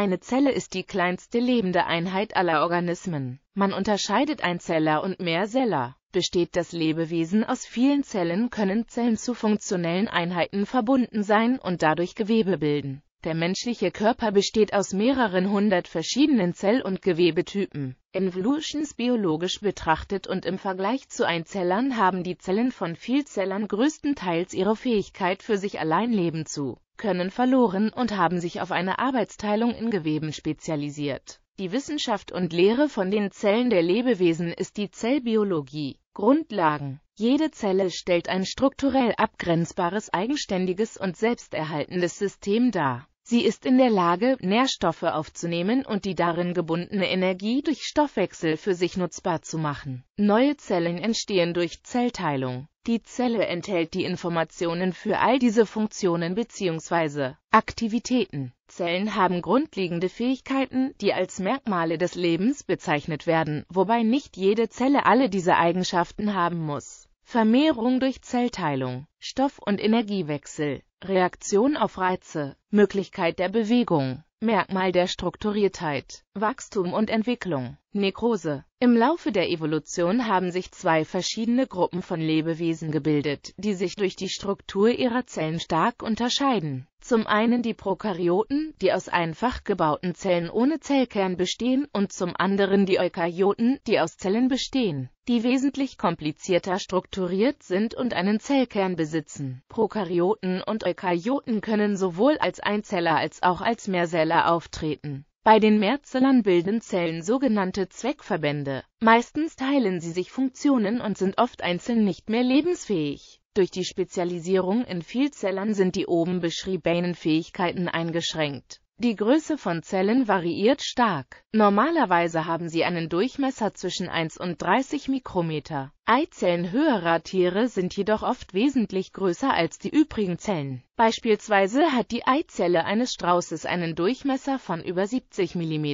Eine Zelle ist die kleinste lebende Einheit aller Organismen. Man unterscheidet Einzeller und Mehrzeller. Besteht das Lebewesen aus vielen Zellen, können Zellen zu funktionellen Einheiten verbunden sein und dadurch Gewebe bilden. Der menschliche Körper besteht aus mehreren hundert verschiedenen Zell- und Gewebetypen. Involutions biologisch betrachtet und im Vergleich zu Einzellern haben die Zellen von Vielzellern größtenteils ihre Fähigkeit für sich allein leben zu können verloren und haben sich auf eine Arbeitsteilung in Geweben spezialisiert die Wissenschaft und Lehre von den Zellen der Lebewesen ist die Zellbiologie. Grundlagen Jede Zelle stellt ein strukturell abgrenzbares, eigenständiges und selbsterhaltendes System dar. Sie ist in der Lage, Nährstoffe aufzunehmen und die darin gebundene Energie durch Stoffwechsel für sich nutzbar zu machen. Neue Zellen entstehen durch Zellteilung. Die Zelle enthält die Informationen für all diese Funktionen bzw. Aktivitäten. Zellen haben grundlegende Fähigkeiten, die als Merkmale des Lebens bezeichnet werden, wobei nicht jede Zelle alle diese Eigenschaften haben muss. Vermehrung durch Zellteilung, Stoff- und Energiewechsel, Reaktion auf Reize, Möglichkeit der Bewegung, Merkmal der Strukturiertheit, Wachstum und Entwicklung, Nekrose. Im Laufe der Evolution haben sich zwei verschiedene Gruppen von Lebewesen gebildet, die sich durch die Struktur ihrer Zellen stark unterscheiden. Zum einen die Prokaryoten, die aus einfach gebauten Zellen ohne Zellkern bestehen und zum anderen die Eukaryoten, die aus Zellen bestehen, die wesentlich komplizierter strukturiert sind und einen Zellkern besitzen. Prokaryoten und Eukaryoten können sowohl als Einzeller als auch als Mehrzeller auftreten. Bei den Mehrzellern bilden Zellen sogenannte Zweckverbände. Meistens teilen sie sich Funktionen und sind oft einzeln nicht mehr lebensfähig. Durch die Spezialisierung in Vielzellern sind die oben beschriebenen Fähigkeiten eingeschränkt die Größe von Zellen variiert stark. Normalerweise haben sie einen Durchmesser zwischen 1 und 30 Mikrometer. Eizellen höherer Tiere sind jedoch oft wesentlich größer als die übrigen Zellen. Beispielsweise hat die Eizelle eines Straußes einen Durchmesser von über 70 mm.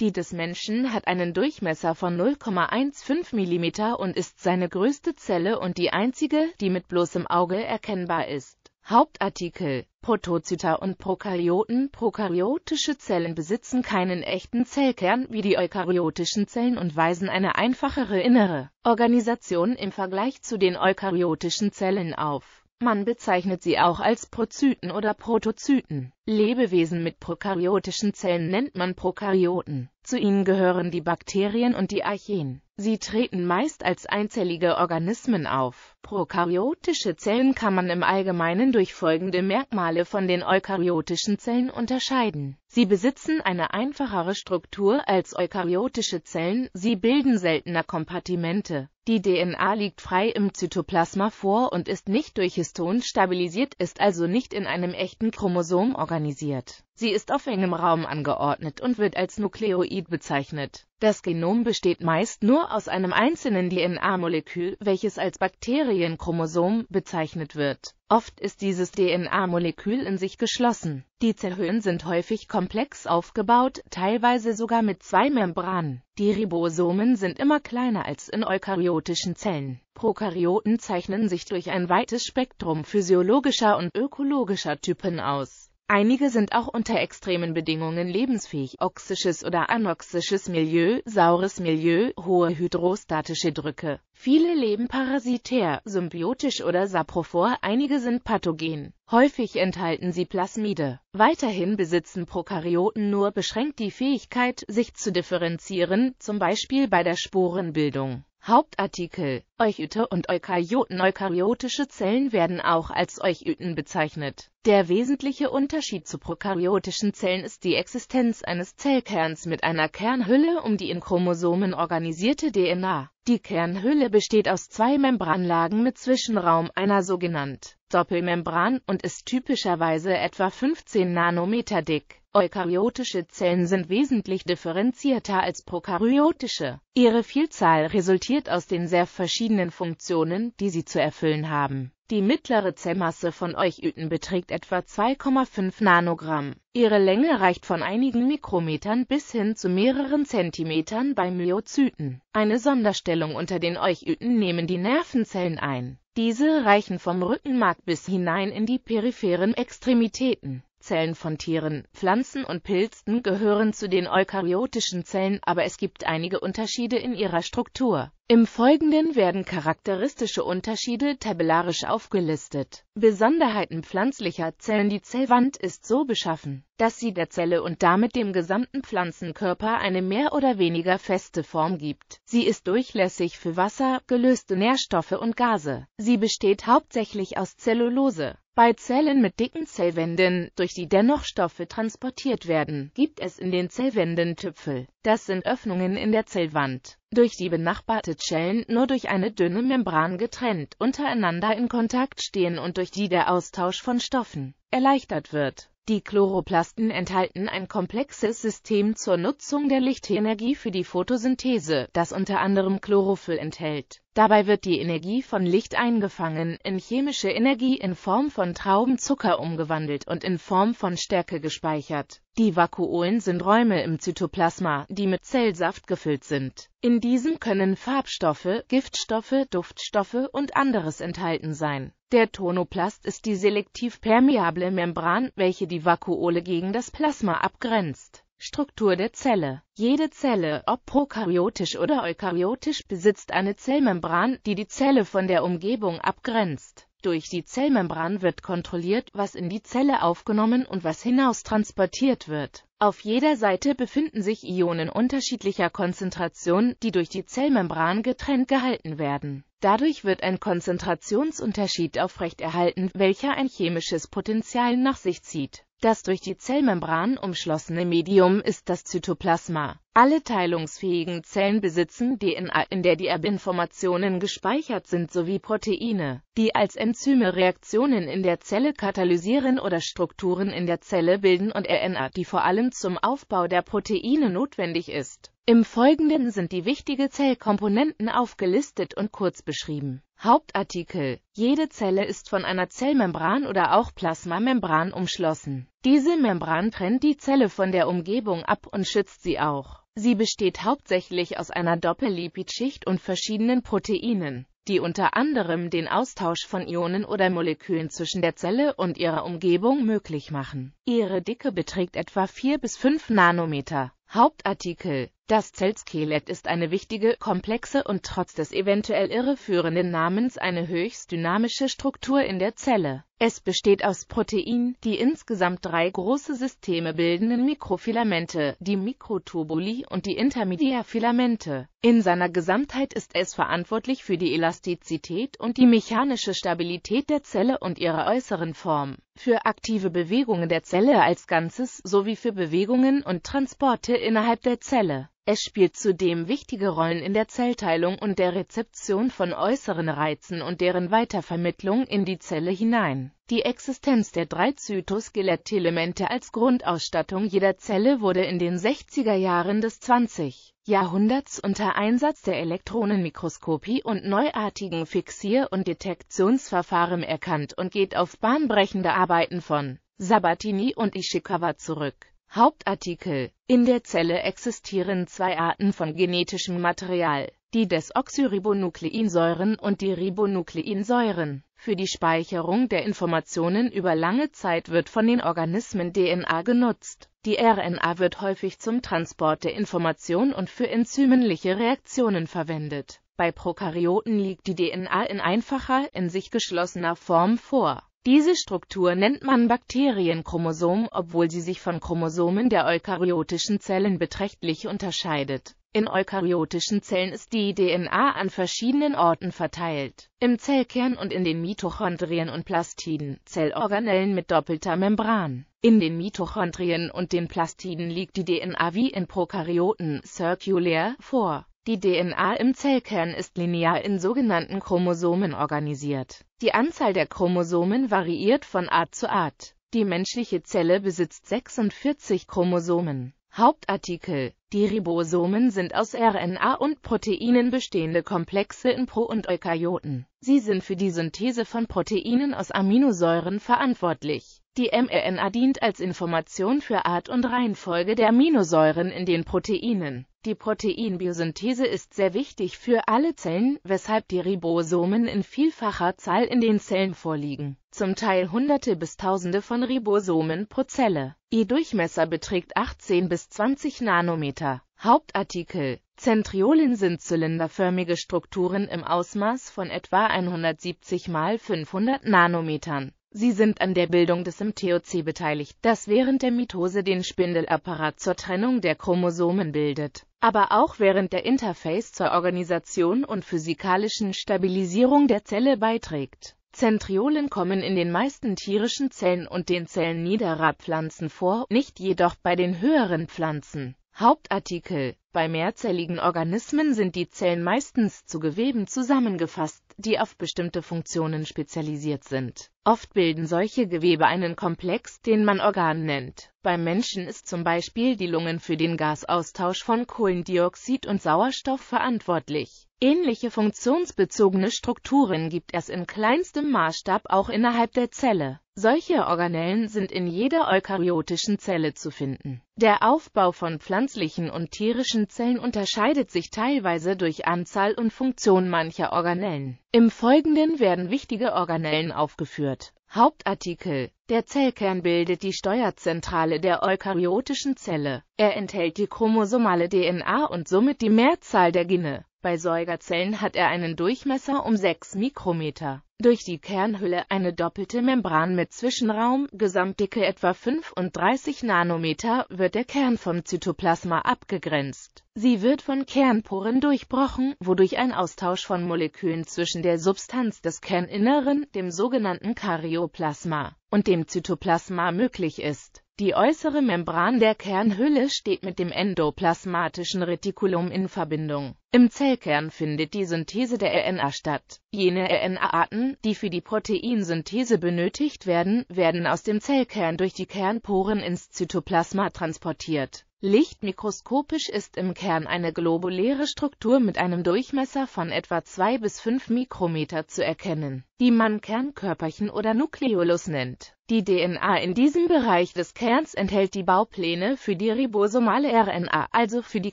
Die des Menschen hat einen Durchmesser von 0,15 mm und ist seine größte Zelle und die einzige, die mit bloßem Auge erkennbar ist. Hauptartikel Protozyta und Prokaryoten Prokaryotische Zellen besitzen keinen echten Zellkern wie die eukaryotischen Zellen und weisen eine einfachere innere Organisation im Vergleich zu den eukaryotischen Zellen auf. Man bezeichnet sie auch als Prozyten oder Protozyten. Lebewesen mit prokaryotischen Zellen nennt man Prokaryoten. Zu ihnen gehören die Bakterien und die Archeen. Sie treten meist als einzellige Organismen auf. Prokaryotische Zellen kann man im Allgemeinen durch folgende Merkmale von den eukaryotischen Zellen unterscheiden. Sie besitzen eine einfachere Struktur als eukaryotische Zellen, sie bilden seltener Kompartimente. Die DNA liegt frei im Zytoplasma vor und ist nicht durch Histon stabilisiert, ist also nicht in einem echten Chromosom organisiert. Sie ist auf engem Raum angeordnet und wird als Nukleoid bezeichnet. Das Genom besteht meist nur aus einem einzelnen DNA-Molekül, welches als Bakterienchromosom bezeichnet wird. Oft ist dieses DNA-Molekül in sich geschlossen. Die Zellhöhen sind häufig komplex aufgebaut, teilweise sogar mit zwei Membranen. Die Ribosomen sind immer kleiner als in eukaryotischen Zellen. Prokaryoten zeichnen sich durch ein weites Spektrum physiologischer und ökologischer Typen aus Einige sind auch unter extremen Bedingungen lebensfähig. Oxisches oder anoxisches Milieu, saures Milieu, hohe hydrostatische Drücke. Viele leben parasitär, symbiotisch oder saprophor, einige sind pathogen. Häufig enthalten sie Plasmide. Weiterhin besitzen Prokaryoten nur beschränkt die Fähigkeit, sich zu differenzieren, zum Beispiel bei der Sporenbildung. Hauptartikel Euchyte und Eukaryoten Eukaryotische Zellen werden auch als Euchyten bezeichnet. Der wesentliche Unterschied zu prokaryotischen Zellen ist die Existenz eines Zellkerns mit einer Kernhülle um die in Chromosomen organisierte DNA. Die Kernhülle besteht aus zwei Membranlagen mit Zwischenraum, einer sogenannten Doppelmembran, und ist typischerweise etwa 15 Nanometer dick. Eukaryotische Zellen sind wesentlich differenzierter als prokaryotische. Ihre Vielzahl resultiert aus den sehr verschiedenen Funktionen, die sie zu erfüllen haben. Die mittlere Zellmasse von Euchüten beträgt etwa 2,5 Nanogramm. Ihre Länge reicht von einigen Mikrometern bis hin zu mehreren Zentimetern bei Myozyten. Eine Sonderstellung unter den Euchüten nehmen die Nervenzellen ein. Diese reichen vom Rückenmark bis hinein in die peripheren Extremitäten. Zellen von Tieren, Pflanzen und Pilzen gehören zu den eukaryotischen Zellen, aber es gibt einige Unterschiede in ihrer Struktur. Im Folgenden werden charakteristische Unterschiede tabellarisch aufgelistet. Besonderheiten pflanzlicher Zellen Die Zellwand ist so beschaffen, dass sie der Zelle und damit dem gesamten Pflanzenkörper eine mehr oder weniger feste Form gibt. Sie ist durchlässig für Wasser, gelöste Nährstoffe und Gase. Sie besteht hauptsächlich aus Zellulose. Bei Zellen mit dicken Zellwänden, durch die dennoch Stoffe transportiert werden, gibt es in den Zellwänden Tüpfel. Das sind Öffnungen in der Zellwand, durch die benachbarte Zellen nur durch eine dünne Membran getrennt untereinander in Kontakt stehen und durch die der Austausch von Stoffen erleichtert wird. Die Chloroplasten enthalten ein komplexes System zur Nutzung der Lichtenergie für die Photosynthese, das unter anderem Chlorophyll enthält. Dabei wird die Energie von Licht eingefangen, in chemische Energie in Form von Traubenzucker umgewandelt und in Form von Stärke gespeichert. Die Vakuolen sind Räume im Zytoplasma, die mit Zellsaft gefüllt sind. In diesem können Farbstoffe, Giftstoffe, Duftstoffe und anderes enthalten sein. Der Tonoplast ist die selektiv permeable Membran, welche die Vakuole gegen das Plasma abgrenzt. Struktur der Zelle Jede Zelle, ob prokaryotisch oder eukaryotisch, besitzt eine Zellmembran, die die Zelle von der Umgebung abgrenzt durch die Zellmembran wird kontrolliert, was in die Zelle aufgenommen und was hinaus transportiert wird. Auf jeder Seite befinden sich Ionen unterschiedlicher Konzentration, die durch die Zellmembran getrennt gehalten werden. Dadurch wird ein Konzentrationsunterschied aufrechterhalten, welcher ein chemisches Potenzial nach sich zieht. Das durch die Zellmembran umschlossene Medium ist das Zytoplasma. Alle teilungsfähigen Zellen besitzen DNA, in der die Erbinformationen gespeichert sind, sowie Proteine, die als Enzyme Reaktionen in der Zelle katalysieren oder Strukturen in der Zelle bilden und RNA, die vor allem zum Aufbau der Proteine notwendig ist. Im Folgenden sind die wichtigen Zellkomponenten aufgelistet und kurz beschrieben. Hauptartikel Jede Zelle ist von einer Zellmembran oder auch Plasmamembran umschlossen. Diese Membran trennt die Zelle von der Umgebung ab und schützt sie auch. Sie besteht hauptsächlich aus einer Doppellipidschicht und verschiedenen Proteinen, die unter anderem den Austausch von Ionen oder Molekülen zwischen der Zelle und ihrer Umgebung möglich machen. Ihre Dicke beträgt etwa 4 bis 5 Nanometer Hauptartikel Das Zellskelett ist eine wichtige, komplexe und trotz des eventuell irreführenden Namens eine höchst dynamische Struktur in der Zelle. Es besteht aus Protein, die insgesamt drei große Systeme bildenden Mikrofilamente, die Mikrotubuli und die Intermediärfilamente. In seiner Gesamtheit ist es verantwortlich für die Elastizität und die mechanische Stabilität der Zelle und ihrer äußeren Form für aktive Bewegungen der Zelle als Ganzes sowie für Bewegungen und Transporte innerhalb der Zelle. Es spielt zudem wichtige Rollen in der Zellteilung und der Rezeption von äußeren Reizen und deren Weitervermittlung in die Zelle hinein die Existenz der drei Zytoskelettelemente als Grundausstattung jeder Zelle wurde in den 60er Jahren des 20. Jahrhunderts unter Einsatz der Elektronenmikroskopie und neuartigen Fixier- und Detektionsverfahren erkannt und geht auf bahnbrechende Arbeiten von Sabatini und Ishikawa zurück. Hauptartikel In der Zelle existieren zwei Arten von genetischem Material die Desoxyribonukleinsäuren und die Ribonukleinsäuren. Für die Speicherung der Informationen über lange Zeit wird von den Organismen DNA genutzt. Die RNA wird häufig zum Transport der Information und für enzymenliche Reaktionen verwendet. Bei Prokaryoten liegt die DNA in einfacher, in sich geschlossener Form vor. Diese Struktur nennt man Bakterienchromosom, obwohl sie sich von Chromosomen der eukaryotischen Zellen beträchtlich unterscheidet. In eukaryotischen Zellen ist die DNA an verschiedenen Orten verteilt. Im Zellkern und in den Mitochondrien und Plastiden, Zellorganellen mit doppelter Membran. In den Mitochondrien und den Plastiden liegt die DNA wie in Prokaryoten circular vor. Die DNA im Zellkern ist linear in sogenannten Chromosomen organisiert. Die Anzahl der Chromosomen variiert von Art zu Art. Die menschliche Zelle besitzt 46 Chromosomen. Hauptartikel die Ribosomen sind aus RNA und Proteinen bestehende Komplexe in Pro- und Eukaryoten. Sie sind für die Synthese von Proteinen aus Aminosäuren verantwortlich. Die mRNA dient als Information für Art und Reihenfolge der Aminosäuren in den Proteinen. Die Proteinbiosynthese ist sehr wichtig für alle Zellen, weshalb die Ribosomen in vielfacher Zahl in den Zellen vorliegen, zum Teil Hunderte bis Tausende von Ribosomen pro Zelle. Ihr Durchmesser beträgt 18 bis 20 Nanometer. Parameter. Hauptartikel Zentriolen sind zylinderförmige Strukturen im Ausmaß von etwa 170 mal 500 Nanometern. Sie sind an der Bildung des MTOC beteiligt, das während der Mitose den Spindelapparat zur Trennung der Chromosomen bildet, aber auch während der Interface zur Organisation und physikalischen Stabilisierung der Zelle beiträgt. Zentriolen kommen in den meisten tierischen Zellen und den Zellen niederer Pflanzen vor, nicht jedoch bei den höheren Pflanzen. Hauptartikel Bei mehrzelligen Organismen sind die Zellen meistens zu Geweben zusammengefasst, die auf bestimmte Funktionen spezialisiert sind. Oft bilden solche Gewebe einen Komplex, den man Organ nennt. Beim Menschen ist zum Beispiel die Lungen für den Gasaustausch von Kohlendioxid und Sauerstoff verantwortlich. Ähnliche funktionsbezogene Strukturen gibt es in kleinstem Maßstab auch innerhalb der Zelle. Solche Organellen sind in jeder eukaryotischen Zelle zu finden. Der Aufbau von pflanzlichen und tierischen Zellen unterscheidet sich teilweise durch Anzahl und Funktion mancher Organellen. Im Folgenden werden wichtige Organellen aufgeführt. Hauptartikel Der Zellkern bildet die Steuerzentrale der eukaryotischen Zelle. Er enthält die chromosomale DNA und somit die Mehrzahl der Gene. Bei Säugerzellen hat er einen Durchmesser um 6 Mikrometer durch die Kernhülle eine doppelte Membran mit Zwischenraum, Gesamtdicke etwa 35 Nanometer, wird der Kern vom Zytoplasma abgegrenzt. Sie wird von Kernporen durchbrochen, wodurch ein Austausch von Molekülen zwischen der Substanz des Kerninneren, dem sogenannten Karyoplasma, und dem Zytoplasma möglich ist. Die äußere Membran der Kernhülle steht mit dem endoplasmatischen Retikulum in Verbindung. Im Zellkern findet die Synthese der RNA statt. Jene RNA-Arten, die für die Proteinsynthese benötigt werden, werden aus dem Zellkern durch die Kernporen ins Zytoplasma transportiert. Lichtmikroskopisch ist im Kern eine globuläre Struktur mit einem Durchmesser von etwa 2 bis 5 Mikrometer zu erkennen die man Kernkörperchen oder Nukleolus nennt. Die DNA in diesem Bereich des Kerns enthält die Baupläne für die ribosomale RNA, also für die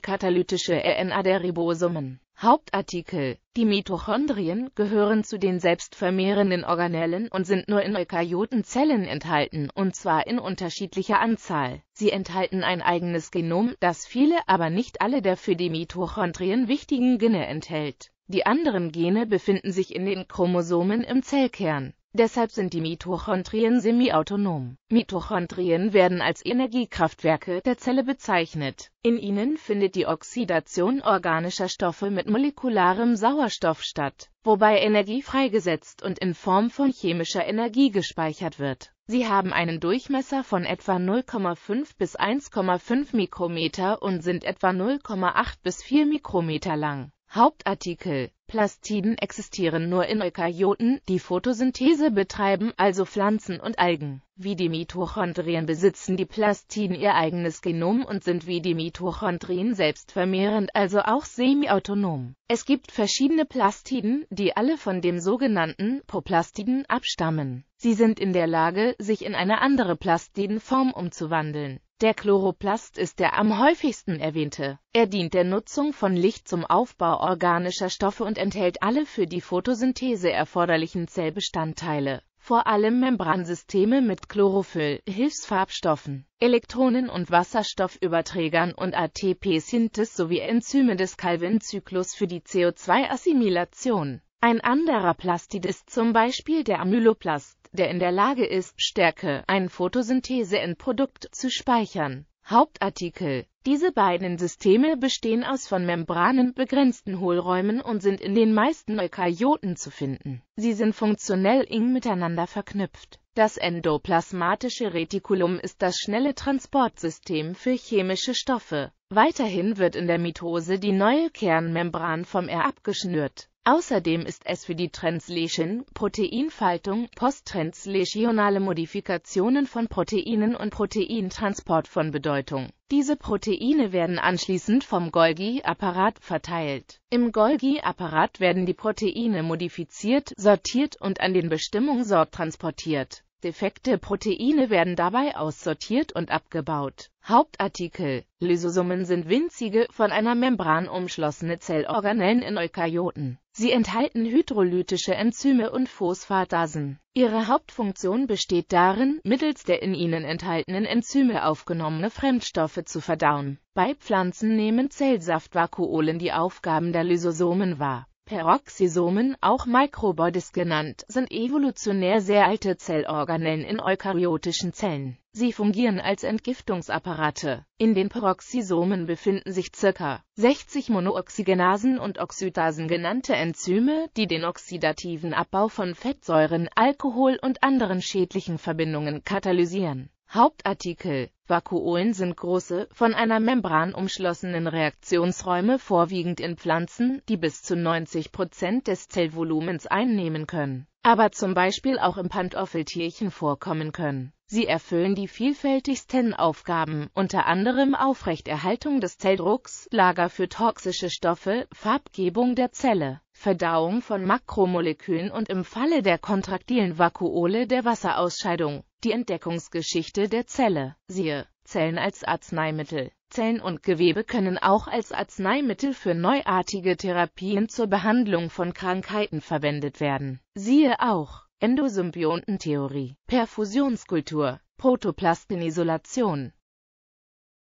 katalytische RNA der Ribosomen. Hauptartikel Die Mitochondrien gehören zu den selbstvermehrenden Organellen und sind nur in Eukaryotenzellen enthalten, und zwar in unterschiedlicher Anzahl. Sie enthalten ein eigenes Genom, das viele, aber nicht alle der für die Mitochondrien wichtigen Gene enthält. Die anderen Gene befinden sich in den Chromosomen im Zellkern. Deshalb sind die Mitochondrien semi-autonom. Mitochondrien werden als Energiekraftwerke der Zelle bezeichnet. In ihnen findet die Oxidation organischer Stoffe mit molekularem Sauerstoff statt, wobei Energie freigesetzt und in Form von chemischer Energie gespeichert wird. Sie haben einen Durchmesser von etwa 0,5 bis 1,5 Mikrometer und sind etwa 0,8 bis 4 Mikrometer lang. Hauptartikel Plastiden existieren nur in Eukaryoten, die Photosynthese betreiben, also Pflanzen und Algen. Wie die Mitochondrien besitzen die Plastiden ihr eigenes Genom und sind wie die Mitochondrien selbst vermehrend, also auch semi-autonom. Es gibt verschiedene Plastiden, die alle von dem sogenannten Proplastiden abstammen. Sie sind in der Lage, sich in eine andere Plastidenform umzuwandeln der Chloroplast ist der am häufigsten erwähnte. Er dient der Nutzung von Licht zum Aufbau organischer Stoffe und enthält alle für die Photosynthese erforderlichen Zellbestandteile vor allem Membransysteme mit Chlorophyll, Hilfsfarbstoffen, Elektronen- und Wasserstoffüberträgern und ATP-Synthes sowie Enzyme des Calvin-Zyklus für die CO2-Assimilation. Ein anderer Plastid ist zum Beispiel der Amyloplast, der in der Lage ist, Stärke, ein Photosynthese-Endprodukt, zu speichern. Hauptartikel Diese beiden Systeme bestehen aus von Membranen begrenzten Hohlräumen und sind in den meisten Eukaryoten zu finden. Sie sind funktionell eng miteinander verknüpft. Das endoplasmatische Retikulum ist das schnelle Transportsystem für chemische Stoffe. Weiterhin wird in der Mitose die neue Kernmembran vom R abgeschnürt Außerdem ist es für die Translation, Proteinfaltung, posttranslationale Modifikationen von Proteinen und Proteintransport von Bedeutung. Diese Proteine werden anschließend vom Golgi-Apparat verteilt. Im Golgi-Apparat werden die Proteine modifiziert, sortiert und an den Bestimmungsort transportiert. Defekte Proteine werden dabei aussortiert und abgebaut. Hauptartikel Lysosomen sind winzige, von einer Membran umschlossene Zellorganellen in Eukaryoten. Sie enthalten hydrolytische Enzyme und Phosphatasen. Ihre Hauptfunktion besteht darin, mittels der in ihnen enthaltenen Enzyme aufgenommene Fremdstoffe zu verdauen. Bei Pflanzen nehmen Zellsaftvakuolen die Aufgaben der Lysosomen wahr. Peroxisomen, auch Microbodies genannt, sind evolutionär sehr alte Zellorganellen in eukaryotischen Zellen. Sie fungieren als Entgiftungsapparate. In den Peroxisomen befinden sich ca. 60 Monooxygenasen und Oxydasen genannte Enzyme, die den oxidativen Abbau von Fettsäuren, Alkohol und anderen schädlichen Verbindungen katalysieren Hauptartikel Vakuolen sind große, von einer Membran umschlossenen Reaktionsräume vorwiegend in Pflanzen, die bis zu 90 Prozent des Zellvolumens einnehmen können, aber zum Beispiel auch im Pantoffeltierchen vorkommen können. Sie erfüllen die vielfältigsten Aufgaben, unter anderem Aufrechterhaltung des Zelldrucks, Lager für toxische Stoffe, Farbgebung der Zelle, Verdauung von Makromolekülen und im Falle der kontraktilen Vakuole der Wasserausscheidung die Entdeckungsgeschichte der Zelle. Siehe, Zellen als Arzneimittel. Zellen und Gewebe können auch als Arzneimittel für neuartige Therapien zur Behandlung von Krankheiten verwendet werden. Siehe auch Endosymbiontentheorie, Perfusionskultur, Protoplastenisolation